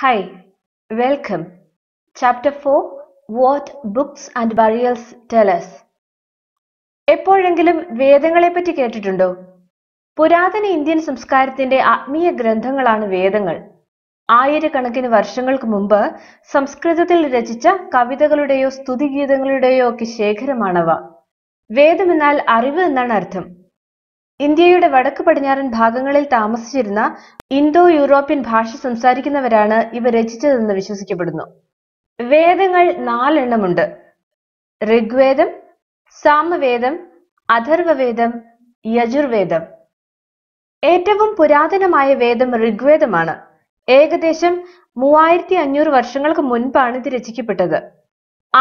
hi welcome chapter 4 What books and Burials Tell Us എപ്പോഴെങ്കിലും വേദങ്ങളെപ്പറ്റി കേട്ടിട്ടുണ്ടോ പുരാതന ഇന്ത്യൻ സംസ്കാരത്തിന്റെ ആത്മീയ ഗ്രന്ഥങ്ങളാണ് വേദങ്ങൾ ആയിരക്കണക്കിന് വർഷങ്ങൾക്ക് മുമ്പ് സംസ്കൃതത്തിൽ രചിച്ച കവിതകളുടെയോ സ്തുതിഗീതങ്ങളുടെയോ ഒക്കെ ശേഖരമാണവ എന്നാൽ അറിവ് എന്നാണ് അർത്ഥം ഇന്ത്യയുടെ വടക്ക് പടിഞ്ഞാറൻ ഭാഗങ്ങളിൽ താമസിച്ചിരുന്ന ഇന്തോ യൂറോപ്യൻ ഭാഷ സംസാരിക്കുന്നവരാണ് ഇവ രചിച്ചതെന്ന് വിശ്വസിക്കപ്പെടുന്നു വേദങ്ങൾ നാലെണ്ണമുണ്ട് ഋഗ്വേദം സാമവേദം അഥർവവേദം യജുർവേദം ഏറ്റവും പുരാതനമായ വേദം ഋഗ്വേദമാണ് ഏകദേശം മൂവായിരത്തി അഞ്ഞൂറ് വർഷങ്ങൾക്ക് മുൻപാണ് ഇത് രചിക്കപ്പെട്ടത്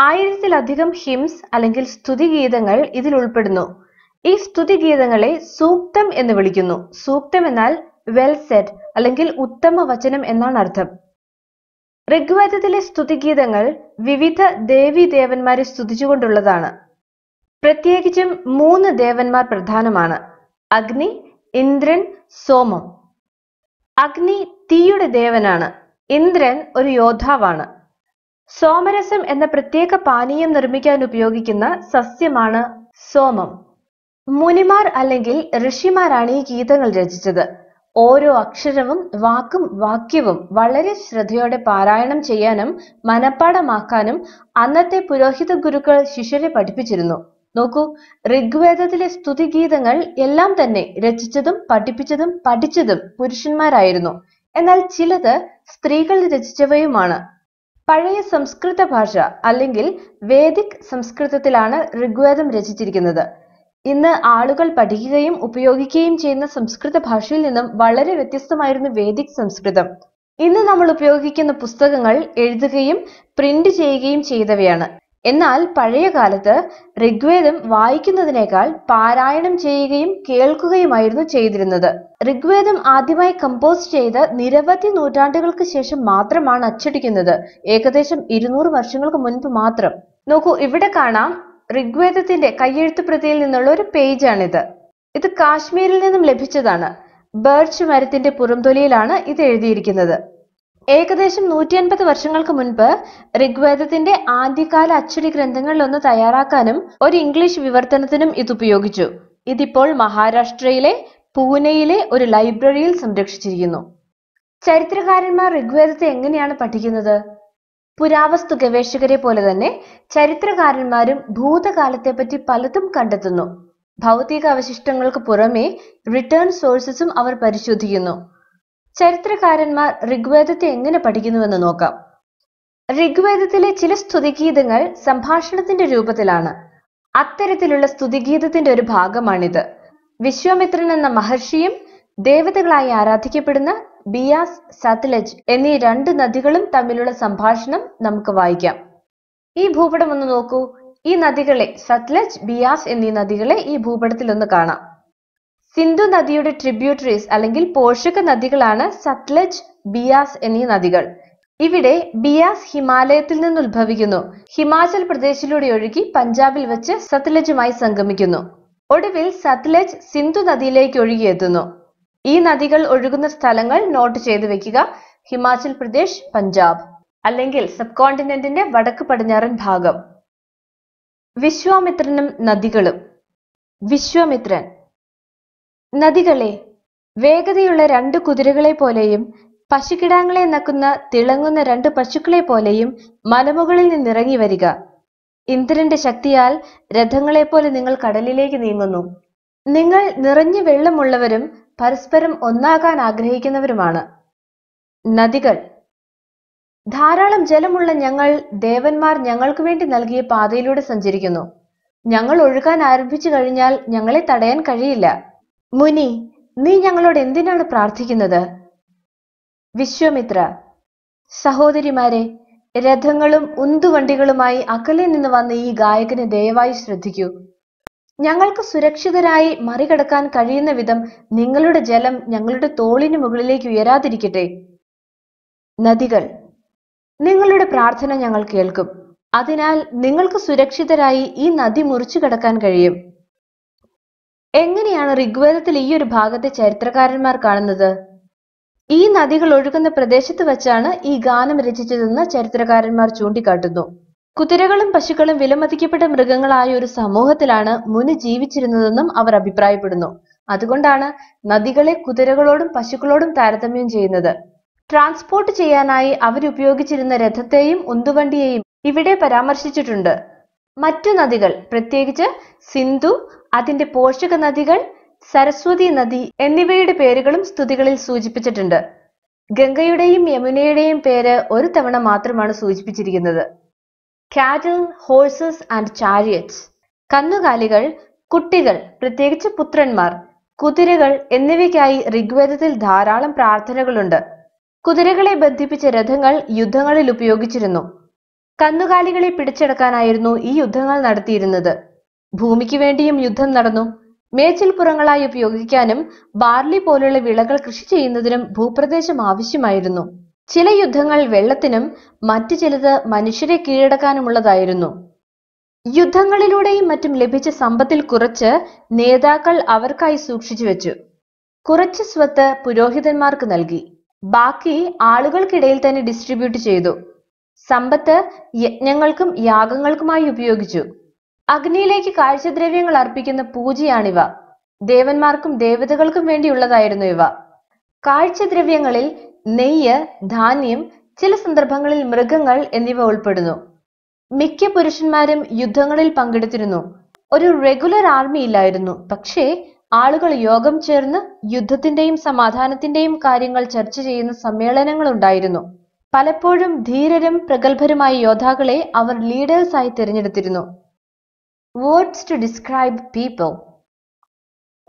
ആയിരത്തിലധികം ഹിംസ് അല്ലെങ്കിൽ സ്തുതിഗീതങ്ങൾ ഇതിൽ ഉൾപ്പെടുന്നു ഈ സ്തുതിഗീതങ്ങളെ സൂക്തം എന്ന് വിളിക്കുന്നു സൂക്തം എന്നാൽ വെൽ സെറ്റ് അല്ലെങ്കിൽ ഉത്തമ വചനം എന്നാണ് അർത്ഥം ഋഗ്വേദത്തിലെ സ്തുതിഗീതങ്ങൾ വിവിധ ദേവി ദേവന്മാരെ സ്തുതിച്ചുകൊണ്ടുള്ളതാണ് പ്രത്യേകിച്ചും മൂന്ന് ദേവന്മാർ പ്രധാനമാണ് അഗ്നി ഇന്ദ്രൻ സോമം അഗ്നി തീയുടെ ദേവനാണ് ഇന്ദ്രൻ ഒരു യോദ്ധാവാണ് സോമരസം എന്ന പ്രത്യേക പാനീയം നിർമ്മിക്കാൻ ഉപയോഗിക്കുന്ന സസ്യമാണ് സോമം മുനിമാർ അല്ലെങ്കിൽ ഋഷിമാരാണ് ഈ ഗീതങ്ങൾ രചിച്ചത് ഓരോ അക്ഷരവും വാക്കും വാക്യവും വളരെ ശ്രദ്ധയോടെ പാരായണം ചെയ്യാനും മനപ്പാടമാക്കാനും അന്നത്തെ പുരോഹിത ഗുരുക്കൾ ശിഷ്യരെ പഠിപ്പിച്ചിരുന്നു നോക്കൂ ഋഗ്വേദത്തിലെ സ്തുതിഗീതങ്ങൾ എല്ലാം തന്നെ രചിച്ചതും പഠിപ്പിച്ചതും പഠിച്ചതും പുരുഷന്മാരായിരുന്നു എന്നാൽ ചിലത് സ്ത്രീകൾ രചിച്ചവയുമാണ് പഴയ സംസ്കൃത ഭാഷ അല്ലെങ്കിൽ വേദിക് സംസ്കൃതത്തിലാണ് ഋഗ്വേദം രചിച്ചിരിക്കുന്നത് ഇന്ന് ആളുകൾ പഠിക്കുകയും ഉപയോഗിക്കുകയും ചെയ്യുന്ന സംസ്കൃത ഭാഷയിൽ നിന്നും വളരെ വ്യത്യസ്തമായിരുന്നു വേദിക് സംസ്കൃതം ഇന്ന് നമ്മൾ ഉപയോഗിക്കുന്ന പുസ്തകങ്ങൾ എഴുതുകയും പ്രിന്റ് ചെയ്യുകയും ചെയ്തവയാണ് എന്നാൽ പഴയ കാലത്ത് ഋഗ്വേദം വായിക്കുന്നതിനേക്കാൾ പാരായണം ചെയ്യുകയും കേൾക്കുകയുമായിരുന്നു ചെയ്തിരുന്നത് ഋഗ്വേദം ആദ്യമായി കമ്പോസ് ചെയ്ത് നിരവധി നൂറ്റാണ്ടുകൾക്ക് ശേഷം മാത്രമാണ് അച്ചടിക്കുന്നത് ഏകദേശം ഇരുന്നൂറ് വർഷങ്ങൾക്ക് മുൻപ് മാത്രം നോക്കൂ ഇവിടെ കാണാം ഋഗ്വേദത്തിന്റെ കയ്യെഴുത്ത് പ്രതിയിൽ നിന്നുള്ള ഒരു പേജാണിത് ഇത് കാശ്മീരിൽ നിന്നും ലഭിച്ചതാണ് ബേർച്ച് മരത്തിന്റെ പുറംതൊലിയിലാണ് ഇത് എഴുതിയിരിക്കുന്നത് ഏകദേശം നൂറ്റി അൻപത് വർഷങ്ങൾക്ക് മുൻപ് ഋഗ്വേദത്തിന്റെ ആദ്യകാല അച്ചടി ഗ്രന്ഥങ്ങളിലൊന്ന് തയ്യാറാക്കാനും ഒരു ഇംഗ്ലീഷ് വിവർത്തനത്തിനും ഇത് ഉപയോഗിച്ചു ഇതിപ്പോൾ മഹാരാഷ്ട്രയിലെ പൂനെയിലെ ഒരു ലൈബ്രറിയിൽ സംരക്ഷിച്ചിരിക്കുന്നു ചരിത്രകാരന്മാർ ഋഗ്വേദത്തെ എങ്ങനെയാണ് പഠിക്കുന്നത് പുരാവസ്തു ഗവേഷകരെ പോലെ തന്നെ ചരിത്രകാരന്മാരും ഭൂതകാലത്തെപ്പറ്റി പലതും കണ്ടെത്തുന്നു ഭൗതിക അവശിഷ്ടങ്ങൾക്ക് പുറമെ റിട്ടേൺ സോഴ്സസും അവർ പരിശോധിക്കുന്നു ചരിത്രകാരന്മാർ ഋഗ്വേദത്തെ എങ്ങനെ പഠിക്കുന്നുവെന്ന് നോക്കാം ഋഗ്വേദത്തിലെ ചില സ്തുതിഗീതങ്ങൾ സംഭാഷണത്തിന്റെ രൂപത്തിലാണ് അത്തരത്തിലുള്ള സ്തുതിഗീതത്തിന്റെ ഒരു ഭാഗമാണിത് വിശ്വാമിത്രൻ എന്ന മഹർഷിയും ദേവതകളായി ആരാധിക്കപ്പെടുന്ന ബിയാസ് സത്ലജ് എന്നീ രണ്ട് നദികളും തമ്മിലുള്ള സംഭാഷണം നമുക്ക് വായിക്കാം ഈ ഭൂപടം ഒന്ന് നോക്കൂ ഈ നദികളെ സത്ലജ് ബിയാസ് എന്നീ നദികളെ ഈ ഭൂപടത്തിൽ ഒന്ന് കാണാം സിന്ധു നദിയുടെ ട്രിബ്യൂട്ടറീസ് അല്ലെങ്കിൽ പോഷക നദികളാണ് സത്ലജ് ബിയാസ് എന്നീ നദികൾ ഇവിടെ ബിയാസ് ഹിമാലയത്തിൽ നിന്ന് ഉത്ഭവിക്കുന്നു ഹിമാചൽ പ്രദേശിലൂടെ ഒഴുകി പഞ്ചാബിൽ വെച്ച് സത്ലജുമായി സംഗമിക്കുന്നു ഒടുവിൽ സത്ലജ് സിന്ധു നദിയിലേക്ക് ഒഴുകിയെത്തുന്നു ഈ നദികൾ ഒഴുകുന്ന സ്ഥലങ്ങൾ നോട്ട് ചെയ്തു വെക്കുക ഹിമാചൽ പ്രദേശ് പഞ്ചാബ് അല്ലെങ്കിൽ സബ് കോണ്ടിനെന്റിന്റെ വടക്ക് പടിഞ്ഞാറൻ ഭാഗം വിശ്വാമിത്രനും നദികളും വിശ്വാമിത്രൻ നദികളെ വേഗതയുള്ള രണ്ട് കുതിരകളെ പോലെയും പശുക്കിടാങ്ങളെ നക്കുന്ന തിളങ്ങുന്ന രണ്ട് പശുക്കളെ പോലെയും മലമുകളിൽ നിന്നിറങ്ങി വരിക ഇന്ദ്രന്റെ ശക്തിയാൽ രഥങ്ങളെ പോലെ നിങ്ങൾ കടലിലേക്ക് നീങ്ങുന്നു നിങ്ങൾ നിറഞ്ഞു വെള്ളമുള്ളവരും പരസ്പരം ഒന്നാകാൻ ആഗ്രഹിക്കുന്നവരുമാണ് നദികൾ ധാരാളം ജലമുള്ള ഞങ്ങൾ ദേവന്മാർ ഞങ്ങൾക്ക് വേണ്ടി നൽകിയ പാതയിലൂടെ സഞ്ചരിക്കുന്നു ഞങ്ങൾ ഒഴുകാൻ ആരംഭിച്ചു കഴിഞ്ഞാൽ ഞങ്ങളെ തടയാൻ കഴിയില്ല മുനി നീ ഞങ്ങളോട് എന്തിനാണ് പ്രാർത്ഥിക്കുന്നത് വിശ്വമിത്ര സഹോദരിമാരെ രഥങ്ങളും ഉന്തുവണ്ടികളുമായി അകലെ നിന്ന് വന്ന ഈ ഗായകനെ ദയവായി ശ്രദ്ധിക്കൂ ഞങ്ങൾക്ക് സുരക്ഷിതരായി മറികടക്കാൻ കഴിയുന്ന വിധം നിങ്ങളുടെ ജലം ഞങ്ങളുടെ തോളിന് മുകളിലേക്ക് ഉയരാതിരിക്കട്ടെ നദികൾ നിങ്ങളുടെ പ്രാർത്ഥന ഞങ്ങൾ കേൾക്കും അതിനാൽ നിങ്ങൾക്ക് സുരക്ഷിതരായി ഈ നദി മുറിച്ചു കടക്കാൻ കഴിയും എങ്ങനെയാണ് ഋഗ്വേദത്തിൽ ഈ ഒരു ഭാഗത്തെ ചരിത്രകാരന്മാർ കാണുന്നത് ഈ നദികൾ ഒഴുകുന്ന പ്രദേശത്ത് വച്ചാണ് ഈ ഗാനം രചിച്ചതെന്ന് ചരിത്രകാരന്മാർ ചൂണ്ടിക്കാട്ടുന്നു കുതിരകളും പശുക്കളും വിലമതിക്കപ്പെട്ട മൃഗങ്ങളായ ഒരു സമൂഹത്തിലാണ് മുന് ജീവിച്ചിരുന്നതെന്നും അവർ അഭിപ്രായപ്പെടുന്നു അതുകൊണ്ടാണ് നദികളെ കുതിരകളോടും പശുക്കളോടും താരതമ്യം ചെയ്യുന്നത് ട്രാൻസ്പോർട്ട് ചെയ്യാനായി അവരുപയോഗിച്ചിരുന്ന രഥത്തെയും ഉന്തുവണ്ടിയെയും ഇവിടെ പരാമർശിച്ചിട്ടുണ്ട് മറ്റു നദികൾ പ്രത്യേകിച്ച് സിന്ധു അതിന്റെ പോഷക നദികൾ സരസ്വതി നദി എന്നിവയുടെ പേരുകളും സ്തുതികളിൽ സൂചിപ്പിച്ചിട്ടുണ്ട് ഗംഗയുടെയും യമുനയുടെയും പേര് ഒരു തവണ മാത്രമാണ് സൂചിപ്പിച്ചിരിക്കുന്നത് കാറ്റിൽ ഹോഴ്സസ് ആൻഡ് ചാരിയറ്റ്സ് കന്നുകാലികൾ കുട്ടികൾ പ്രത്യേകിച്ച് പുത്രന്മാർ കുതിരകൾ എന്നിവയ്ക്കായി ഋഗ്വേദത്തിൽ ധാരാളം പ്രാർത്ഥനകളുണ്ട് കുതിരകളെ ബന്ധിപ്പിച്ച രഥങ്ങൾ യുദ്ധങ്ങളിൽ ഉപയോഗിച്ചിരുന്നു കന്നുകാലികളെ പിടിച്ചെടുക്കാനായിരുന്നു ഈ യുദ്ധങ്ങൾ നടത്തിയിരുന്നത് ഭൂമിക്ക് വേണ്ടിയും യുദ്ധം നടന്നു മേച്ചിൽപ്പുറങ്ങളായി ഉപയോഗിക്കാനും ബാർലി പോലുള്ള വിളകൾ കൃഷി ചെയ്യുന്നതിനും ഭൂപ്രദേശം ആവശ്യമായിരുന്നു ചില യുദ്ധങ്ങൾ വെള്ളത്തിനും മറ്റു ചിലത് മനുഷ്യരെ കീഴടക്കാനുമുള്ളതായിരുന്നു യുദ്ധങ്ങളിലൂടെയും മറ്റും ലഭിച്ച സമ്പത്തിൽ കുറച്ച് നേതാക്കൾ അവർക്കായി സൂക്ഷിച്ചു വെച്ചു കുറച്ച് സ്വത്ത് പുരോഹിതന്മാർക്ക് നൽകി ബാക്കി ആളുകൾക്കിടയിൽ തന്നെ ഡിസ്ട്രിബ്യൂട്ട് ചെയ്തു സമ്പത്ത് യജ്ഞങ്ങൾക്കും യാഗങ്ങൾക്കുമായി ഉപയോഗിച്ചു അഗ്നിയിലേക്ക് കാഴ്ചദ്രവ്യങ്ങൾ അർപ്പിക്കുന്ന പൂജയാണിവ ദേവന്മാർക്കും ദേവതകൾക്കും വേണ്ടിയുള്ളതായിരുന്നു ഇവ കാഴ്ചദ്രവ്യങ്ങളിൽ നെയ്യ് ധാന്യം ചില സന്ദർഭങ്ങളിൽ മൃഗങ്ങൾ എന്നിവ ഉൾപ്പെടുന്നു മിക്ക പുരുഷന്മാരും യുദ്ധങ്ങളിൽ പങ്കെടുത്തിരുന്നു ഒരു റെഗുലർ ആർമി ഇല്ലായിരുന്നു പക്ഷേ ആളുകൾ യോഗം ചേർന്ന് യുദ്ധത്തിന്റെയും സമാധാനത്തിന്റെയും കാര്യങ്ങൾ ചർച്ച ചെയ്യുന്ന സമ്മേളനങ്ങൾ ഉണ്ടായിരുന്നു പലപ്പോഴും ധീരരും പ്രഗത്ഭരുമായ യോദ്ധാക്കളെ അവർ ലീഡേഴ്സായി തിരഞ്ഞെടുത്തിരുന്നു വേർഡ്സ് ടു ഡിസ്ക്രൈബ് പീപ്പിൾ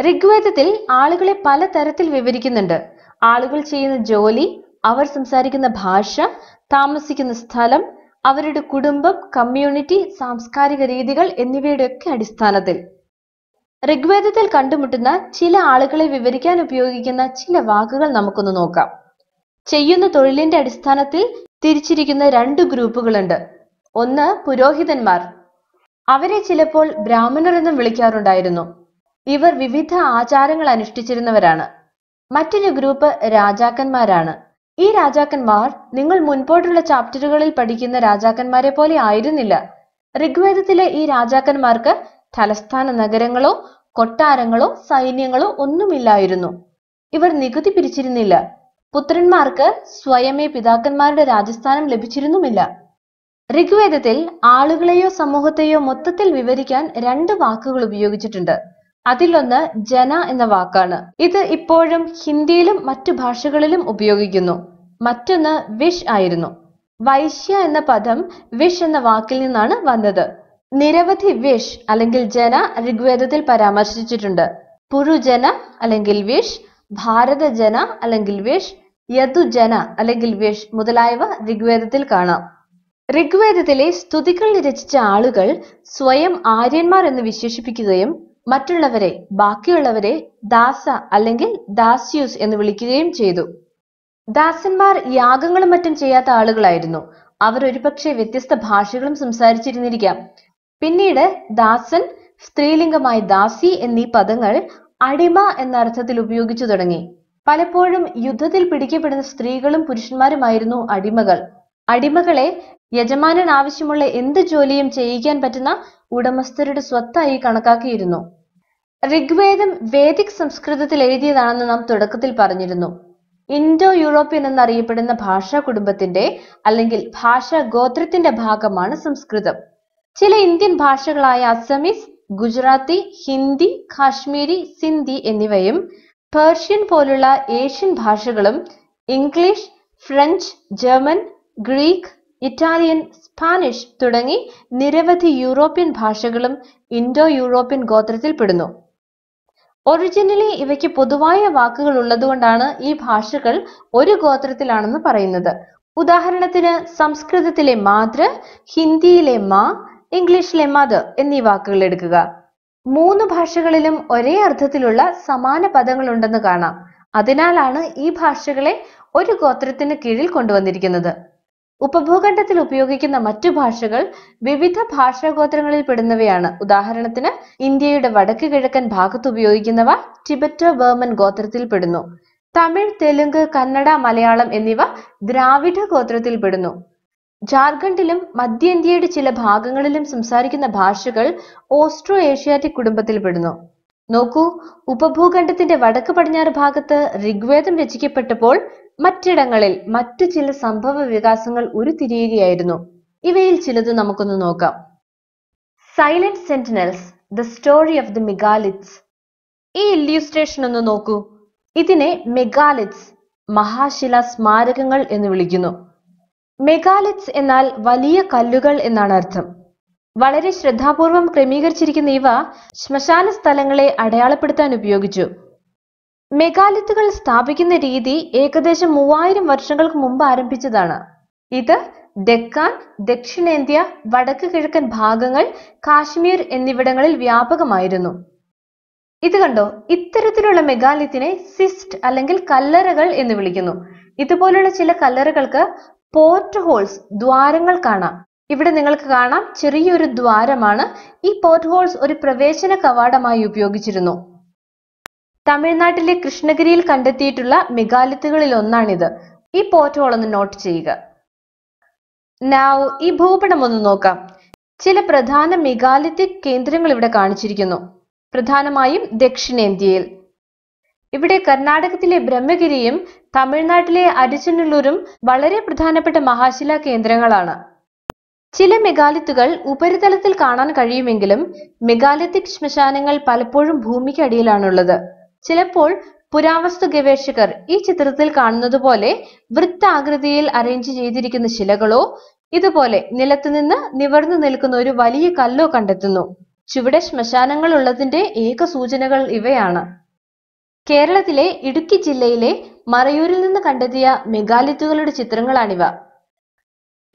ഋഗ്വേദത്തിൽ ആളുകളെ പല തരത്തിൽ വിവരിക്കുന്നുണ്ട് ആളുകൾ ചെയ്യുന്ന ജോലി അവർ സംസാരിക്കുന്ന ഭാഷ താമസിക്കുന്ന സ്ഥലം അവരുടെ കുടുംബം കമ്മ്യൂണിറ്റി സാംസ്കാരിക രീതികൾ എന്നിവയുടെയൊക്കെ അടിസ്ഥാനത്തിൽ ഋഗ്വേദത്തിൽ കണ്ടുമുട്ടുന്ന ചില ആളുകളെ വിവരിക്കാൻ ഉപയോഗിക്കുന്ന ചില വാക്കുകൾ നമുക്കൊന്ന് നോക്കാം ചെയ്യുന്ന തൊഴിലിന്റെ അടിസ്ഥാനത്തിൽ തിരിച്ചിരിക്കുന്ന രണ്ട് ഗ്രൂപ്പുകളുണ്ട് ഒന്ന് പുരോഹിതന്മാർ അവരെ ചിലപ്പോൾ ബ്രാഹ്മണർ എന്നും വിളിക്കാറുണ്ടായിരുന്നു ഇവർ വിവിധ ആചാരങ്ങൾ അനുഷ്ഠിച്ചിരുന്നവരാണ് മറ്റൊരു ഗ്രൂപ്പ് രാജാക്കന്മാരാണ് ഈ രാജാക്കന്മാർ നിങ്ങൾ മുൻപോട്ടുള്ള ചാപ്റ്ററുകളിൽ പഠിക്കുന്ന രാജാക്കന്മാരെ പോലെ ആയിരുന്നില്ല ഋഗ്വേദത്തിലെ ഈ രാജാക്കന്മാർക്ക് തലസ്ഥാന നഗരങ്ങളോ കൊട്ടാരങ്ങളോ സൈന്യങ്ങളോ ഒന്നുമില്ലായിരുന്നു ഇവർ നികുതി പിരിച്ചിരുന്നില്ല പുത്രന്മാർക്ക് സ്വയമേ പിതാക്കന്മാരുടെ രാജസ്ഥാനം ലഭിച്ചിരുന്നുമില്ല ഋഗ്വേദത്തിൽ ആളുകളെയോ സമൂഹത്തെയോ മൊത്തത്തിൽ വിവരിക്കാൻ രണ്ട് വാക്കുകൾ ഉപയോഗിച്ചിട്ടുണ്ട് അതിലൊന്ന് ജന എന്ന വാക്കാണ് ഇത് ഇപ്പോഴും ഹിന്ദിയിലും മറ്റു ഭാഷകളിലും ഉപയോഗിക്കുന്നു മറ്റൊന്ന് വിഷ് ആയിരുന്നു വൈശ്യ എന്ന പദം വിഷ് എന്ന വാക്കിൽ നിന്നാണ് വന്നത് നിരവധി വിഷ് അല്ലെങ്കിൽ ജന ഋഗ്വേദത്തിൽ പരാമർശിച്ചിട്ടുണ്ട് പുരുജന അല്ലെങ്കിൽ വിഷ് ഭാരതജന അല്ലെങ്കിൽ വിഷ് യദുജന അല്ലെങ്കിൽ വിഷ് മുതലായവ ഋഗ്വേദത്തിൽ കാണാം ഋഗ്വേദത്തിലെ സ്തുതികൾ രചിച്ച ആളുകൾ സ്വയം ആര്യന്മാർ എന്ന് വിശേഷിപ്പിക്കുകയും മറ്റുള്ളവരെ ബാക്കിയുള്ളവരെ ദാസ അല്ലെങ്കിൽ ദാസ്യൂസ് എന്ന് വിളിക്കുകയും ചെയ്തു ദാസന്മാർ യാഗങ്ങളും മറ്റും ചെയ്യാത്ത ആളുകളായിരുന്നു അവർ ഒരുപക്ഷെ വ്യത്യസ്ത ഭാഷകളും സംസാരിച്ചിരുന്നിരിക്കാം പിന്നീട് ദാസൻ സ്ത്രീലിംഗമായ ദാസി എന്നീ പദങ്ങൾ അടിമ എന്ന അർത്ഥത്തിൽ ഉപയോഗിച്ചു തുടങ്ങി പലപ്പോഴും യുദ്ധത്തിൽ പിടിക്കപ്പെടുന്ന സ്ത്രീകളും പുരുഷന്മാരുമായിരുന്നു അടിമകൾ അടിമകളെ യജമാനൻ ആവശ്യമുള്ള എന്ത് ജോലിയും ചെയ്യിക്കാൻ പറ്റുന്ന ഉടമസ്ഥരുടെ സ്വത്തായി കണക്കാക്കിയിരുന്നു ഋഗ്വേദം വേദിക് സംസ്കൃതത്തിൽ എഴുതിയതാണെന്ന് നാം തുടക്കത്തിൽ പറഞ്ഞിരുന്നു ഇൻഡോ യൂറോപ്യൻ എന്നറിയപ്പെടുന്ന ഭാഷാ കുടുംബത്തിന്റെ അല്ലെങ്കിൽ ഭാഷാ ഗോത്രത്തിന്റെ ഭാഗമാണ് സംസ്കൃതം ചില ഇന്ത്യൻ ഭാഷകളായ അസമീസ് ഗുജറാത്തി ഹിന്ദി കാശ്മീരി സിന്ധി എന്നിവയും പേർഷ്യൻ പോലുള്ള ഏഷ്യൻ ഭാഷകളും English French German Greek Italian Spanish തുടങ്ങി നിരവധി യൂറോപ്യൻ ഭാഷകളും ഇൻഡോ യൂറോപ്യൻ ഗോത്രത്തിൽപ്പെടുന്നു ഒറിജിനലി ഇവയ്ക്ക് പൊതുവായ വാക്കുകൾ ഉള്ളതുകൊണ്ടാണ് ഈ ഭാഷകൾ ഒരു ഗോത്രത്തിലാണെന്ന് പറയുന്നത് ഉദാഹരണത്തിന് സംസ്കൃതത്തിലെ മാതൃ ഹിന്ദിയിലെ മാ ഇംഗ്ലീഷിലെ മത് എന്നീ വാക്കുകൾ എടുക്കുക മൂന്ന് ഭാഷകളിലും ഒരേ അർത്ഥത്തിലുള്ള സമാന പദങ്ങൾ ഉണ്ടെന്ന് കാണാം അതിനാലാണ് ഈ ഭാഷകളെ ഒരു ഗോത്രത്തിന് കീഴിൽ കൊണ്ടുവന്നിരിക്കുന്നത് ഉപഭൂഖണ്ഡത്തിൽ ഉപയോഗിക്കുന്ന മറ്റു ഭാഷകൾ വിവിധ ഭാഷാഗോത്രങ്ങളിൽ പെടുന്നവയാണ് ഉദാഹരണത്തിന് ഇന്ത്യയുടെ വടക്ക് കിഴക്കൻ ഭാഗത്ത് ഉപയോഗിക്കുന്നവ ടിബറ്റോ ബർമൻ ഗോത്രത്തിൽ പെടുന്നു തമിഴ് തെലുങ്ക് കന്നഡ മലയാളം എന്നിവ ദ്രാവിഡ ഗോത്രത്തിൽ പെടുന്നു ജാർഖണ്ഡിലും മധ്യ ഇന്ത്യയുടെ ചില ഭാഗങ്ങളിലും സംസാരിക്കുന്ന ഭാഷകൾ ഓസ്ട്രോ ഏഷ്യാറ്റിക് കുടുംബത്തിൽ പെടുന്നു നോക്കൂ ഉപഭൂഖണ്ഡത്തിന്റെ വടക്ക് പടിഞ്ഞാറ് ഭാഗത്ത് ഋഗ്വേദം രചിക്കപ്പെട്ടപ്പോൾ മറ്റിടങ്ങളിൽ മറ്റു ചില സംഭവ വികാസങ്ങൾ ഉരുത്തിരിയുകയായിരുന്നു ഇവയിൽ ചിലത് നമുക്കൊന്ന് നോക്കാം silent sentinels the story of the megaliths ഈ ഇല്യൂസ്ട്രേഷൻ ഒന്ന് നോക്കൂ ഇതിനെ മെഗാലിറ്റ്സ് മഹാശില സ്മാരകങ്ങൾ എന്ന് വിളിക്കുന്നു മെഗാലിറ്റ്സ് എന്നാൽ വലിയ കല്ലുകൾ എന്നാണ് അർത്ഥം വളരെ ശ്രദ്ധാപൂർവം ക്രമീകരിച്ചിരിക്കുന്ന ഇവ ശ്മശാന സ്ഥലങ്ങളെ അടയാളപ്പെടുത്താൻ ഉപയോഗിച്ചു മെഗാലിത്തുകൾ സ്ഥാപിക്കുന്ന രീതി ഏകദേശം മൂവായിരം വർഷങ്ങൾക്ക് മുമ്പ് ആരംഭിച്ചതാണ് ഇത് ഡെക്കാൻ ദക്ഷിണേന്ത്യ വടക്ക് കിഴക്കൻ ഭാഗങ്ങൾ കാശ്മീർ എന്നിവിടങ്ങളിൽ വ്യാപകമായിരുന്നു ഇത് കണ്ടോ ഇത്തരത്തിലുള്ള മെഗാലിത്തിനെ സിസ്റ്റ് അല്ലെങ്കിൽ കല്ലറകൾ എന്ന് വിളിക്കുന്നു ഇതുപോലുള്ള ചില കല്ലറകൾക്ക് പോർട്ട് ഹോൾസ് ദ്വാരങ്ങൾ കാണാം ഇവിടെ നിങ്ങൾക്ക് കാണാം ചെറിയൊരു ദ്വാരമാണ് ഈ പോർട്ട് ഹോൾസ് ഒരു പ്രവേശന കവാടമായി ഉപയോഗിച്ചിരുന്നു തമിഴ്നാട്ടിലെ കൃഷ്ണഗിരിയിൽ കണ്ടെത്തിയിട്ടുള്ള മെഗാലിത്തുകളിൽ ഒന്നാണിത് ഈ ഒന്ന് നോട്ട് ചെയ്യുക നാവ് ഈ ഭൂപടം ഒന്ന് നോക്കാം ചില പ്രധാന മെഗാലിത്തിക് കേന്ദ്രങ്ങൾ ഇവിടെ കാണിച്ചിരിക്കുന്നു പ്രധാനമായും ദക്ഷിണേന്ത്യയിൽ ഇവിടെ കർണാടകത്തിലെ ബ്രഹ്മഗിരിയും തമിഴ്നാട്ടിലെ അരിച്ചനല്ലൂരും വളരെ പ്രധാനപ്പെട്ട മഹാശില കേന്ദ്രങ്ങളാണ് ചില മെഗാലിത്തുകൾ ഉപരിതലത്തിൽ കാണാൻ കഴിയുമെങ്കിലും മെഗാലിത്തിക് ശ്മശാനങ്ങൾ പലപ്പോഴും ഭൂമിക്കടിയിലാണുള്ളത് ചിലപ്പോൾ പുരാവസ്തു ഗവേഷകർ ഈ ചിത്രത്തിൽ കാണുന്നത് പോലെ വൃത്താകൃതിയിൽ അറേഞ്ച് ചെയ്തിരിക്കുന്ന ശിലകളോ ഇതുപോലെ നിലത്തുനിന്ന് നിവർന്നു നിൽക്കുന്ന ഒരു വലിയ കല്ലോ കണ്ടെത്തുന്നു ചുവടെ ശ്മശാനങ്ങൾ ഉള്ളതിന്റെ ഏക സൂചനകൾ ഇവയാണ് കേരളത്തിലെ ഇടുക്കി ജില്ലയിലെ മറയൂരിൽ നിന്ന് കണ്ടെത്തിയ മെഗാലിത്തുകളുടെ ചിത്രങ്ങളാണിവ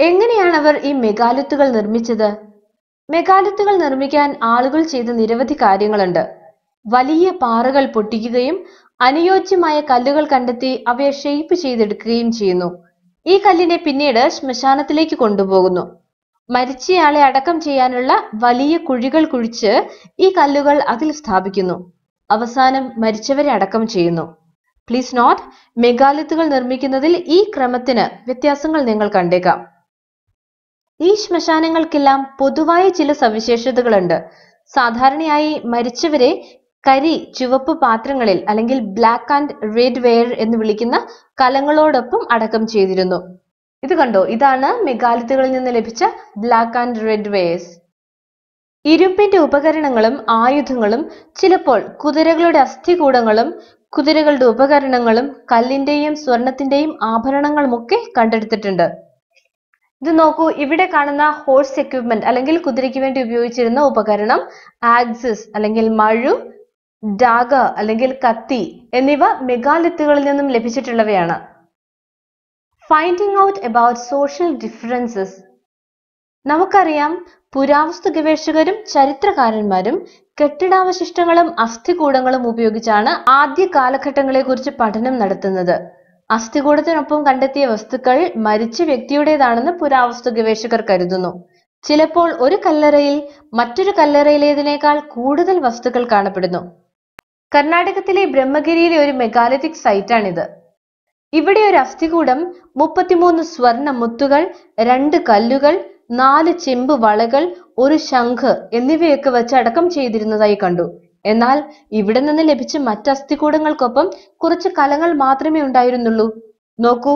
എങ്ങനെയാണ് അവർ ഈ മെഗാലിത്തുകൾ നിർമ്മിച്ചത് മെഗാലിത്തുകൾ നിർമ്മിക്കാൻ ആളുകൾ ചെയ്ത നിരവധി കാര്യങ്ങളുണ്ട് വലിയ പാറകൾ പൊട്ടിക്കുകയും അനുയോജ്യമായ കല്ലുകൾ കണ്ടെത്തി അവയെ ഷേപ്പ് ചെയ്തെടുക്കുകയും ചെയ്യുന്നു ഈ കല്ലിനെ പിന്നീട് ശ്മശാനത്തിലേക്ക് കൊണ്ടുപോകുന്നു മരിച്ചയാളെ അടക്കം ചെയ്യാനുള്ള വലിയ കുഴികൾ കുഴിച്ച് ഈ കല്ലുകൾ അതിൽ സ്ഥാപിക്കുന്നു അവസാനം മരിച്ചവരെ അടക്കം ചെയ്യുന്നു പ്ലീസ് നോട്ട് മെഗാലിത്തുകൾ നിർമ്മിക്കുന്നതിൽ ഈ ക്രമത്തിന് വ്യത്യാസങ്ങൾ നിങ്ങൾ കണ്ടേക്കാം ഈ ശ്മശാനങ്ങൾക്കെല്ലാം പൊതുവായ ചില സവിശേഷതകളുണ്ട് സാധാരണയായി മരിച്ചവരെ കരി ചുവപ്പ് പാത്രങ്ങളിൽ അല്ലെങ്കിൽ ബ്ലാക്ക് ആൻഡ് റെഡ് വെയർ എന്ന് വിളിക്കുന്ന കലങ്ങളോടൊപ്പം അടക്കം ചെയ്തിരുന്നു ഇത് കണ്ടോ ഇതാണ് മെഗാലിത്തുകളിൽ നിന്ന് ലഭിച്ച ബ്ലാക്ക് ആൻഡ് റെഡ് വേഴ്സ് ഇരുമ്പിന്റെ ഉപകരണങ്ങളും ആയുധങ്ങളും ചിലപ്പോൾ കുതിരകളുടെ അസ്ഥികൂടങ്ങളും കുതിരകളുടെ ഉപകരണങ്ങളും കല്ലിന്റെയും സ്വർണത്തിന്റെയും ആഭരണങ്ങളുമൊക്കെ കണ്ടെടുത്തിട്ടുണ്ട് ഇത് നോക്കൂ ഇവിടെ കാണുന്ന ഹോഴ്സ് എക്യുപ്മെന്റ് അല്ലെങ്കിൽ കുതിരയ്ക്ക് വേണ്ടി ഉപയോഗിച്ചിരുന്ന ഉപകരണം ആക്സിസ് അല്ലെങ്കിൽ മഴു ഡാഗ അല്ലെങ്കിൽ കത്തി എന്നിവ മെഗാലിത്തുകളിൽ നിന്നും ലഭിച്ചിട്ടുള്ളവയാണ് finding out about social differences നമുക്കറിയാം പുരാവസ്തു ഗവേഷകരും ചരിത്രകാരന്മാരും കെട്ടിടാവശിഷ്ടങ്ങളും അസ്ഥികൂടങ്ങളും ഉപയോഗിച്ചാണ് ആദ്യ കുറിച്ച് പഠനം നടത്തുന്നത് അസ്ഥികൂടത്തിനൊപ്പം കണ്ടെത്തിയ വസ്തുക്കൾ മരിച്ച വ്യക്തിയുടേതാണെന്ന് പുരാവസ്തു ഗവേഷകർ കരുതുന്നു ചിലപ്പോൾ ഒരു കല്ലറയിൽ മറ്റൊരു കല്ലറയിലേതിനേക്കാൾ കൂടുതൽ വസ്തുക്കൾ കാണപ്പെടുന്നു കർണാടകത്തിലെ ബ്രഹ്മഗിരിയിലെ ഒരു മെഗാലിറ്റിക് സൈറ്റാണിത് ഇവിടെ ഒരു അസ്ഥികൂടം മുപ്പത്തിമൂന്ന് സ്വർണ്ണ മുത്തുകൾ രണ്ട് കല്ലുകൾ നാല് ചെമ്പ് വളകൾ ഒരു ശംഖ് എന്നിവയൊക്കെ വെച്ച് അടക്കം ചെയ്തിരുന്നതായി കണ്ടു എന്നാൽ ഇവിടെ നിന്ന് ലഭിച്ച മറ്റ് അസ്ഥികൂടങ്ങൾക്കൊപ്പം കുറച്ച് കലങ്ങൾ മാത്രമേ ഉണ്ടായിരുന്നുള്ളൂ നോക്കൂ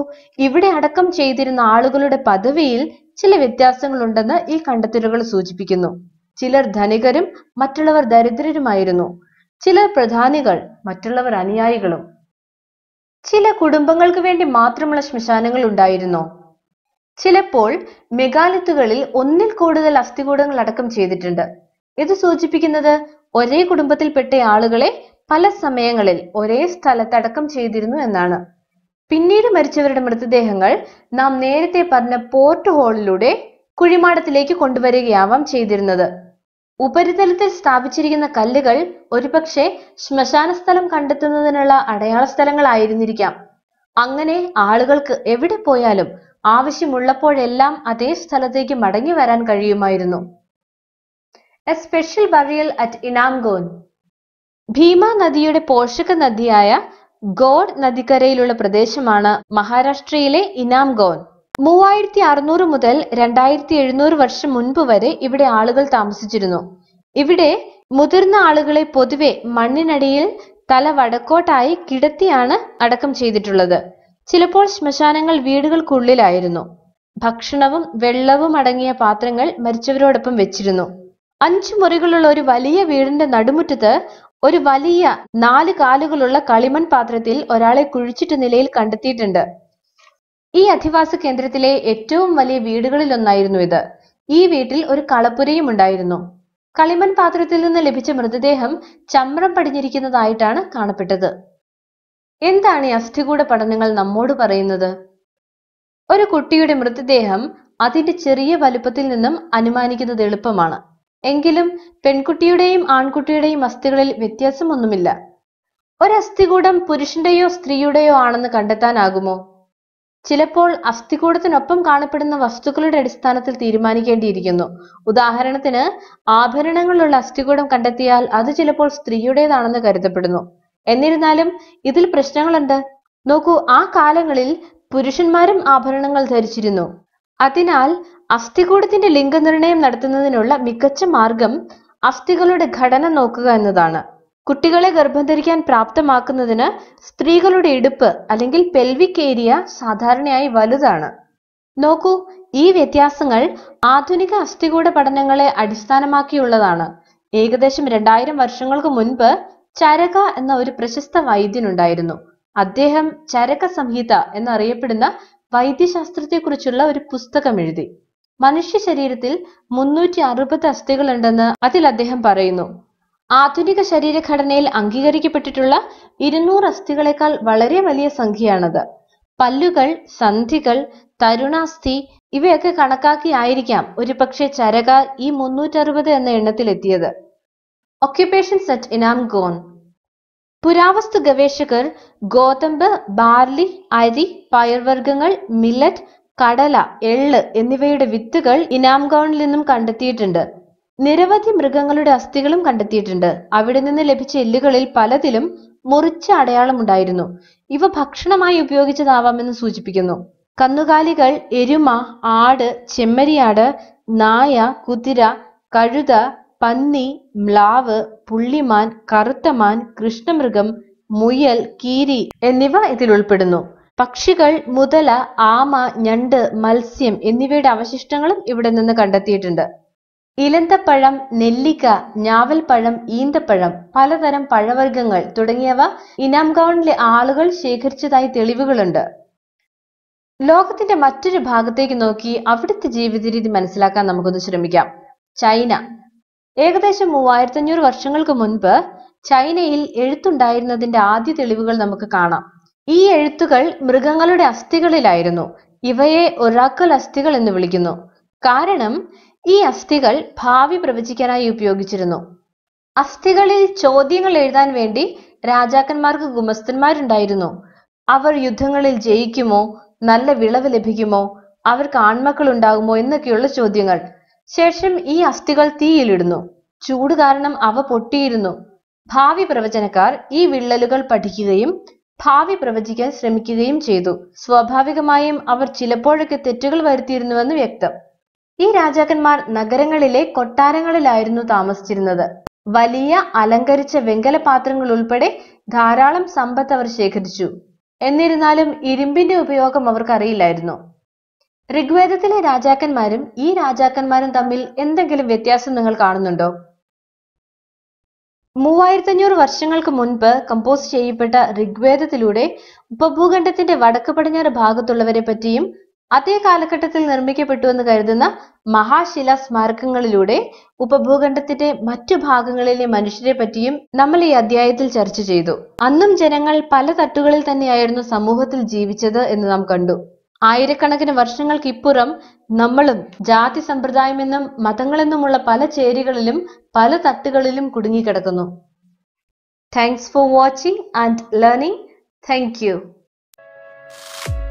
ഇവിടെ അടക്കം ചെയ്തിരുന്ന ആളുകളുടെ പദവിയിൽ ചില വ്യത്യാസങ്ങളുണ്ടെന്ന് ഈ കണ്ടെത്തലുകൾ സൂചിപ്പിക്കുന്നു ചിലർ ധനികരും മറ്റുള്ളവർ ദരിദ്രരുമായിരുന്നു ചില പ്രധാനികൾ മറ്റുള്ളവർ അനുയായികളും ചില കുടുംബങ്ങൾക്ക് വേണ്ടി മാത്രമുള്ള ശ്മശാനങ്ങൾ ഉണ്ടായിരുന്നു ചിലപ്പോൾ മെഗാലിത്തുകളിൽ ഒന്നിൽ കൂടുതൽ അസ്ഥികൂടങ്ങൾ അടക്കം ചെയ്തിട്ടുണ്ട് ഇത് സൂചിപ്പിക്കുന്നത് ഒരേ കുടുംബത്തിൽപ്പെട്ട ആളുകളെ പല സമയങ്ങളിൽ ഒരേ സ്ഥലത്തടക്കം ചെയ്തിരുന്നു എന്നാണ് പിന്നീട് മരിച്ചവരുടെ മൃതദേഹങ്ങൾ നാം നേരത്തെ പറഞ്ഞ പോർട്ട് ഹോളിലൂടെ കുഴിമാടത്തിലേക്ക് കൊണ്ടുവരികയാവാം ചെയ്തിരുന്നത് ഉപരിതലത്തിൽ സ്ഥാപിച്ചിരിക്കുന്ന കല്ലുകൾ ഒരുപക്ഷെ ശ്മശാന സ്ഥലം കണ്ടെത്തുന്നതിനുള്ള അടയാള സ്ഥലങ്ങളായിരുന്നിരിക്കാം അങ്ങനെ ആളുകൾക്ക് എവിടെ പോയാലും ആവശ്യമുള്ളപ്പോഴെല്ലാം അതേ സ്ഥലത്തേക്ക് മടങ്ങി വരാൻ കഴിയുമായിരുന്നു a special burial at Inamgaon Bhima നദിയുടെ പോഷക നദിയായ ഗോഡ് നദിക്കരയിലുള്ള പ്രദേശമാണ് മഹാരാഷ്ട്രയിലെ ഇനാംഗോൻ മൂവായിരത്തി അറുന്നൂറ് മുതൽ രണ്ടായിരത്തി എഴുന്നൂറ് വർഷം മുൻപ് വരെ ഇവിടെ ആളുകൾ താമസിച്ചിരുന്നു ഇവിടെ മുതിർന്ന ആളുകളെ പൊതുവെ മണ്ണിനടിയിൽ തല വടക്കോട്ടായി കിടത്തിയാണ് അടക്കം ചെയ്തിട്ടുള്ളത് ചിലപ്പോൾ ശ്മശാനങ്ങൾ വീടുകൾക്കുള്ളിലായിരുന്നു ഭക്ഷണവും വെള്ളവും അടങ്ങിയ പാത്രങ്ങൾ മരിച്ചവരോടൊപ്പം വെച്ചിരുന്നു അഞ്ചു മുറികളുള്ള ഒരു വലിയ വീടിന്റെ നടുമുറ്റത്ത് ഒരു വലിയ നാല് കാലുകളുള്ള കളിമൺ പാത്രത്തിൽ ഒരാളെ കുഴിച്ചിട്ട നിലയിൽ കണ്ടെത്തിയിട്ടുണ്ട് ഈ അധിവാസ കേന്ദ്രത്തിലെ ഏറ്റവും വലിയ വീടുകളിലൊന്നായിരുന്നു ഇത് ഈ വീട്ടിൽ ഒരു കളപ്പുരയും ഉണ്ടായിരുന്നു കളിമൺ പാത്രത്തിൽ നിന്ന് ലഭിച്ച മൃതദേഹം ചമ്രം പടിഞ്ഞിരിക്കുന്നതായിട്ടാണ് കാണപ്പെട്ടത് എന്താണ് ഈ അസ്ഥികൂട പഠനങ്ങൾ നമ്മോട് പറയുന്നത് ഒരു കുട്ടിയുടെ മൃതദേഹം അതിന്റെ ചെറിയ വലുപ്പത്തിൽ നിന്നും അനുമാനിക്കുന്നത് എളുപ്പമാണ് എങ്കിലും പെൺകുട്ടിയുടെയും ആൺകുട്ടിയുടെയും അസ്ഥികളിൽ വ്യത്യാസമൊന്നുമില്ല ഒരു അസ്ഥികൂടം പുരുഷന്റെയോ സ്ത്രീയുടെയോ ആണെന്ന് കണ്ടെത്താനാകുമോ ചിലപ്പോൾ അസ്ഥികൂടത്തിനൊപ്പം കാണപ്പെടുന്ന വസ്തുക്കളുടെ അടിസ്ഥാനത്തിൽ തീരുമാനിക്കേണ്ടിയിരിക്കുന്നു ഉദാഹരണത്തിന് ആഭരണങ്ങളുള്ള അസ്ഥികൂടം കണ്ടെത്തിയാൽ അത് ചിലപ്പോൾ സ്ത്രീയുടേതാണെന്ന് കരുതപ്പെടുന്നു എന്നിരുന്നാലും ഇതിൽ പ്രശ്നങ്ങളുണ്ട് നോക്കൂ ആ കാലങ്ങളിൽ പുരുഷന്മാരും ആഭരണങ്ങൾ ധരിച്ചിരുന്നു അതിനാൽ അസ്ഥികൂടത്തിന്റെ ലിംഗനിർണയം നടത്തുന്നതിനുള്ള മികച്ച മാർഗം അസ്ഥികളുടെ ഘടന നോക്കുക എന്നതാണ് കുട്ടികളെ ഗർഭം ധരിക്കാൻ പ്രാപ്തമാക്കുന്നതിന് സ്ത്രീകളുടെ ഇടുപ്പ് അല്ലെങ്കിൽ പെൽവിക് ഏരിയ സാധാരണയായി വലുതാണ് നോക്കൂ ഈ വ്യത്യാസങ്ങൾ ആധുനിക അസ്ഥികൂട പഠനങ്ങളെ അടിസ്ഥാനമാക്കിയുള്ളതാണ് ഏകദേശം രണ്ടായിരം വർഷങ്ങൾക്ക് മുൻപ് ചരക എന്ന ഒരു പ്രശസ്ത വൈദ്യനുണ്ടായിരുന്നു അദ്ദേഹം ചരക സംഹിത എന്നറിയപ്പെടുന്ന വൈദ്യശാസ്ത്രത്തെക്കുറിച്ചുള്ള ഒരു പുസ്തകം എഴുതി മനുഷ്യ ശരീരത്തിൽ മുന്നൂറ്റി അറുപത് അസ്ഥികളുണ്ടെന്ന് അതിൽ അദ്ദേഹം പറയുന്നു ആധുനിക ശരീരഘടനയിൽ അംഗീകരിക്കപ്പെട്ടിട്ടുള്ള ഇരുന്നൂറ് അസ്ഥികളെക്കാൾ വളരെ വലിയ സംഖ്യയാണത് പല്ലുകൾ സന്ധികൾ തരുണാസ്ഥി ഇവയൊക്കെ കണക്കാക്കിയായിരിക്കാം ഒരുപക്ഷെ ചരക ഈ മുന്നൂറ്ററുപത് എന്ന എണ്ണത്തിലെത്തിയത് ഒക്യുപേഷൻ സെറ്റ് ഇനാം ഗോൺ പുരാവസ്തു ഗവേഷകർ ഗോതമ്പ് ബാർലി അരി പയർവർഗ്ഗങ്ങൾ മില്ലറ്റ് കടല എള് എന്നിവയുടെ വിത്തുകൾ ഇനാംഗോണിൽ നിന്നും കണ്ടെത്തിയിട്ടുണ്ട് നിരവധി മൃഗങ്ങളുടെ അസ്ഥികളും കണ്ടെത്തിയിട്ടുണ്ട് അവിടെ നിന്ന് ലഭിച്ച എല്ലുകളിൽ പലതിലും മുറിച്ച അടയാളമുണ്ടായിരുന്നു ഇവ ഭക്ഷണമായി ഉപയോഗിച്ചതാവാമെന്ന് സൂചിപ്പിക്കുന്നു കന്നുകാലികൾ എരുമ ആട് ചെമ്മരിയാട് നായ കുതിര കഴുത പന്നി മ്ലാവ് പുള്ളിമാൻ കറുത്തമാൻ കൃഷ്ണമൃഗം മുയൽ കീരി എന്നിവ ഇതിൽ ഉൾപ്പെടുന്നു പക്ഷികൾ മുതല ആമ ഞണ്ട് മത്സ്യം എന്നിവയുടെ അവശിഷ്ടങ്ങളും ഇവിടെ നിന്ന് കണ്ടെത്തിയിട്ടുണ്ട് ഇലന്തപ്പഴം നെല്ലിക്ക ഞാവൽപ്പഴം ഈന്തപ്പഴം പലതരം പഴവർഗ്ഗങ്ങൾ തുടങ്ങിയവ ഇനാംഗൗണിലെ ആളുകൾ ശേഖരിച്ചതായി തെളിവുകളുണ്ട് ലോകത്തിന്റെ മറ്റൊരു ഭാഗത്തേക്ക് നോക്കി അവിടുത്തെ ജീവിത രീതി മനസ്സിലാക്കാൻ നമുക്കൊന്ന് ശ്രമിക്കാം ചൈന ഏകദേശം മൂവായിരത്തി അഞ്ഞൂറ് വർഷങ്ങൾക്ക് മുൻപ് ചൈനയിൽ എഴുത്തുണ്ടായിരുന്നതിന്റെ ആദ്യ തെളിവുകൾ നമുക്ക് കാണാം ഈ എഴുത്തുകൾ മൃഗങ്ങളുടെ അസ്ഥികളിലായിരുന്നു ഇവയെ ഒരാക്കൽ അസ്ഥികൾ എന്ന് വിളിക്കുന്നു കാരണം ഈ അസ്ഥികൾ ഭാവി പ്രവചിക്കാനായി ഉപയോഗിച്ചിരുന്നു അസ്ഥികളിൽ ചോദ്യങ്ങൾ എഴുതാൻ വേണ്ടി രാജാക്കന്മാർക്ക് ഗുമസ്തന്മാരുണ്ടായിരുന്നു അവർ യുദ്ധങ്ങളിൽ ജയിക്കുമോ നല്ല വിളവ് ലഭിക്കുമോ അവർക്ക് ആൺമക്കൾ ഉണ്ടാകുമോ എന്നൊക്കെയുള്ള ചോദ്യങ്ങൾ ശേഷം ഈ അസ്ഥികൾ തീയിലിടുന്നു ചൂട് കാരണം അവ പൊട്ടിയിരുന്നു ഭാവി പ്രവചനക്കാർ ഈ വിള്ളലുകൾ പഠിക്കുകയും ഭാവി പ്രവചിക്കാൻ ശ്രമിക്കുകയും ചെയ്തു സ്വാഭാവികമായും അവർ ചിലപ്പോഴൊക്കെ തെറ്റുകൾ വരുത്തിയിരുന്നുവെന്ന് വ്യക്തം ഈ രാജാക്കന്മാർ നഗരങ്ങളിലെ കൊട്ടാരങ്ങളിലായിരുന്നു താമസിച്ചിരുന്നത് വലിയ അലങ്കരിച്ച വെങ്കല പാത്രങ്ങൾ ഉൾപ്പെടെ ധാരാളം സമ്പത്ത് അവർ ശേഖരിച്ചു എന്നിരുന്നാലും ഇരുമ്പിന്റെ ഉപയോഗം അവർക്കറിയില്ലായിരുന്നു ഋഗ്വേദത്തിലെ രാജാക്കന്മാരും ഈ രാജാക്കന്മാരും തമ്മിൽ എന്തെങ്കിലും വ്യത്യാസം നിങ്ങൾ കാണുന്നുണ്ടോ മൂവായിരത്തഞ്ഞൂറ് വർഷങ്ങൾക്ക് മുൻപ് കമ്പോസ് ചെയ്യപ്പെട്ട ഋഗ്വേദത്തിലൂടെ ഉപഭൂഖണ്ഡത്തിന്റെ വടക്ക് പടിഞ്ഞാറ് ഭാഗത്തുള്ളവരെ പറ്റിയും അതേ കാലഘട്ടത്തിൽ നിർമ്മിക്കപ്പെട്ടു എന്ന് കരുതുന്ന മഹാശില സ്മാരകങ്ങളിലൂടെ ഉപഭൂഖണ്ഡത്തിന്റെ മറ്റു ഭാഗങ്ങളിലെ മനുഷ്യരെ പറ്റിയും നമ്മൾ ഈ അധ്യായത്തിൽ ചർച്ച ചെയ്തു അന്നും ജനങ്ങൾ പല തട്ടുകളിൽ തന്നെയായിരുന്നു സമൂഹത്തിൽ ജീവിച്ചത് എന്ന് നാം കണ്ടു ആയിരക്കണക്കിന് വർഷങ്ങൾക്കിപ്പുറം നമ്മളും ജാതി സമ്പ്രദായമെന്നും മതങ്ങളെന്നുമുള്ള പല ചേരികളിലും പല തട്ടുകളിലും കുടുങ്ങിക്കിടക്കുന്നു thanks for watching and learning thank U